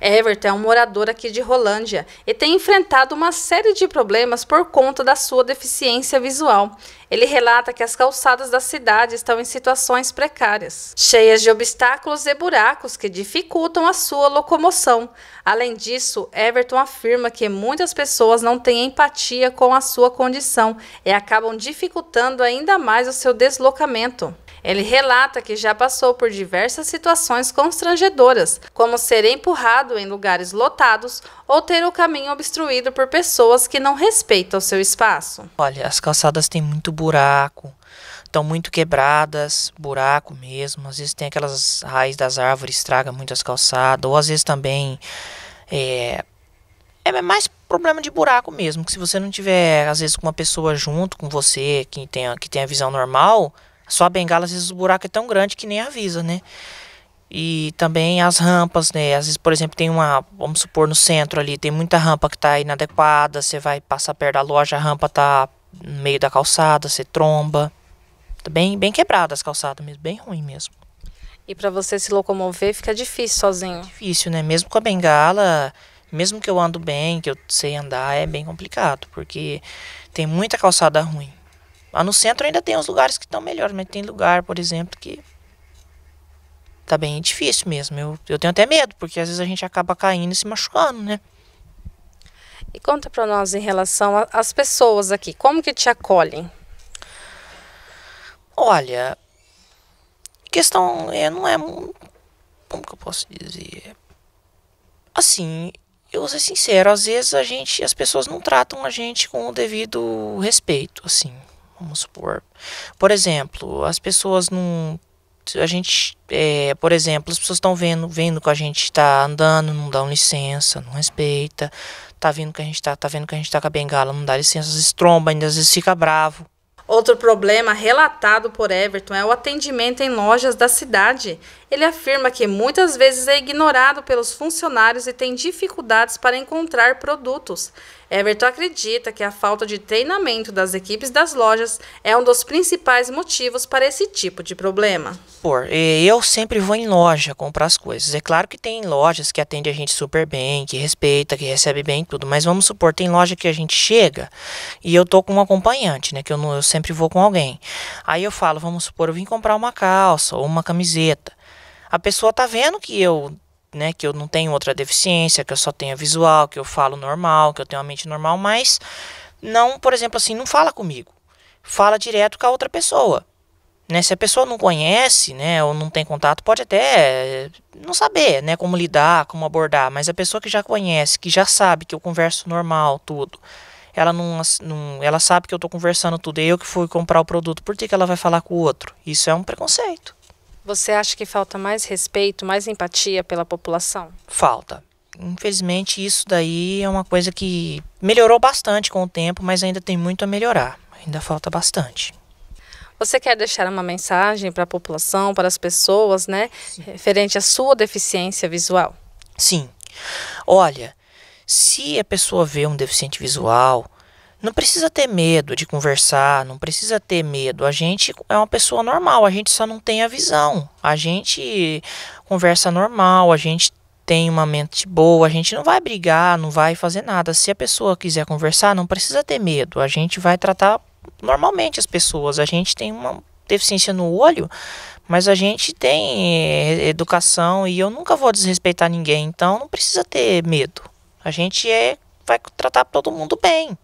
Everton é um morador aqui de Rolândia e tem enfrentado uma série de problemas por conta da sua deficiência visual. Ele relata que as calçadas da cidade estão em situações precárias, cheias de obstáculos e buracos que dificultam a sua locomoção. Além disso, Everton afirma que muitas pessoas não têm empatia com a sua condição e acabam dificultando ainda mais o seu deslocamento. Ele relata que já passou por diversas situações constrangedoras, como ser empurrado em lugares lotados ou ter o caminho obstruído por pessoas que não respeitam seu espaço. Olha, as calçadas têm muito buraco, estão muito quebradas, buraco mesmo. Às vezes tem aquelas raízes das árvores, estraga muito as calçadas, ou às vezes também é, é mais problema de buraco mesmo, que se você não tiver, às vezes, com uma pessoa junto com você que tenha, que tenha visão normal, só a bengala, às vezes, o buraco é tão grande que nem avisa, né? E também as rampas, né? Às vezes, por exemplo, tem uma, vamos supor, no centro ali, tem muita rampa que tá inadequada, você vai passar perto da loja, a rampa tá no meio da calçada, você tromba. Tá bem, bem quebrada as calçadas mesmo, bem ruim mesmo. E para você se locomover fica difícil sozinho. difícil, né? Mesmo com a bengala, mesmo que eu ando bem, que eu sei andar, é bem complicado, porque tem muita calçada ruim. Lá ah, no centro ainda tem uns lugares que estão melhores, mas tem lugar, por exemplo, que tá bem difícil mesmo. Eu, eu tenho até medo, porque às vezes a gente acaba caindo e se machucando, né? E conta para nós em relação às pessoas aqui, como que te acolhem? Olha, questão é, não é como que eu posso dizer? Assim, eu vou ser sincero, às vezes a gente, as pessoas não tratam a gente com o devido respeito, assim. Vamos supor. Por exemplo, as pessoas não. A gente. É, por exemplo, as pessoas estão vendo, vendo que a gente está andando, não dá licença, não respeita. Tá vendo que a gente está, tá vendo que a gente tá com a bengala, não dá licença, estromba tromba, ainda às vezes fica bravo. Outro problema relatado por Everton é o atendimento em lojas da cidade. Ele afirma que muitas vezes é ignorado pelos funcionários e tem dificuldades para encontrar produtos. Everton acredita que a falta de treinamento das equipes das lojas é um dos principais motivos para esse tipo de problema. Por, eu sempre vou em loja comprar as coisas. É claro que tem lojas que atendem a gente super bem, que respeita, que recebe bem tudo, mas vamos supor, tem loja que a gente chega e eu tô com um acompanhante, né, que eu não eu sempre vou com alguém. Aí eu falo, vamos supor, eu vim comprar uma calça ou uma camiseta. A pessoa tá vendo que eu, né, que eu não tenho outra deficiência, que eu só tenho visual, que eu falo normal, que eu tenho uma mente normal, mas não, por exemplo, assim, não fala comigo. Fala direto com a outra pessoa. Né, se a pessoa não conhece, né, ou não tem contato, pode até eh, não saber, né, como lidar, como abordar, mas a pessoa que já conhece, que já sabe que eu converso normal, tudo, ela não, não ela sabe que eu estou conversando tudo, é eu que fui comprar o produto, por que, que ela vai falar com o outro? Isso é um preconceito. Você acha que falta mais respeito, mais empatia pela população? Falta. Infelizmente, isso daí é uma coisa que melhorou bastante com o tempo, mas ainda tem muito a melhorar. Ainda falta bastante. Você quer deixar uma mensagem para a população, para as pessoas, né? Sim. Referente à sua deficiência visual? Sim. Olha, se a pessoa vê um deficiente visual, não precisa ter medo de conversar, não precisa ter medo. A gente é uma pessoa normal, a gente só não tem a visão. A gente conversa normal, a gente tem uma mente boa, a gente não vai brigar, não vai fazer nada. Se a pessoa quiser conversar, não precisa ter medo. A gente vai tratar normalmente as pessoas. A gente tem uma deficiência no olho, mas a gente tem eh, educação e eu nunca vou desrespeitar ninguém, então não precisa ter medo. A gente é, vai tratar todo mundo bem.